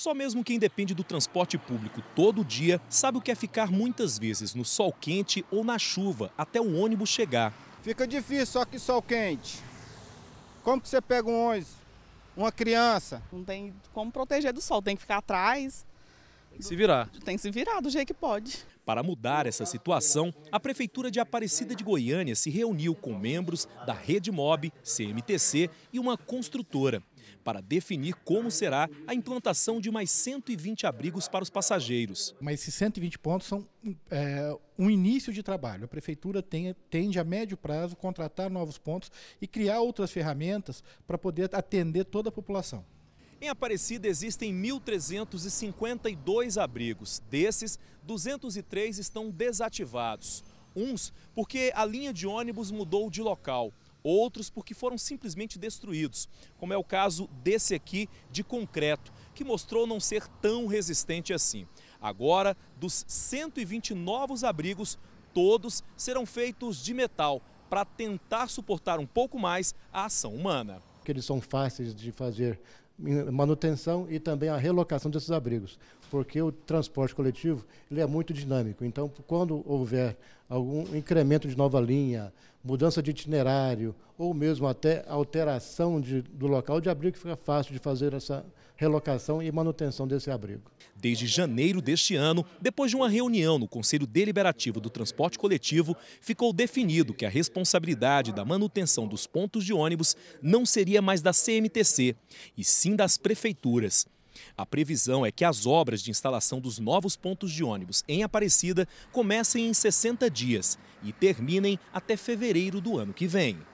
Só mesmo quem depende do transporte público todo dia sabe o que é ficar muitas vezes no sol quente ou na chuva até o ônibus chegar. Fica difícil, só que sol quente. Como que você pega um ônibus? Uma criança? Não tem como proteger do sol, tem que ficar atrás. Tem que se virar. Tem que se virar do jeito que pode. Para mudar essa situação, a Prefeitura de Aparecida de Goiânia se reuniu com membros da Rede Mob, CMTC e uma construtora para definir como será a implantação de mais 120 abrigos para os passageiros. Mas esses 120 pontos são é, um início de trabalho. A prefeitura tem, tende a médio prazo contratar novos pontos e criar outras ferramentas para poder atender toda a população. Em Aparecida existem 1.352 abrigos. Desses, 203 estão desativados. Uns porque a linha de ônibus mudou de local, outros porque foram simplesmente destruídos, como é o caso desse aqui de concreto, que mostrou não ser tão resistente assim. Agora, dos 120 novos abrigos, todos serão feitos de metal para tentar suportar um pouco mais a ação humana. Que eles são fáceis de fazer manutenção e também a relocação desses abrigos, porque o transporte coletivo ele é muito dinâmico. Então, quando houver algum incremento de nova linha, mudança de itinerário, ou mesmo até alteração de, do local de abrigo, que fica fácil de fazer essa relocação e manutenção desse abrigo. Desde janeiro deste ano, depois de uma reunião no Conselho Deliberativo do Transporte Coletivo, ficou definido que a responsabilidade da manutenção dos pontos de ônibus não seria mais da CMTC, e sim das prefeituras. A previsão é que as obras de instalação dos novos pontos de ônibus em Aparecida comecem em 60 dias e terminem até fevereiro do ano que vem.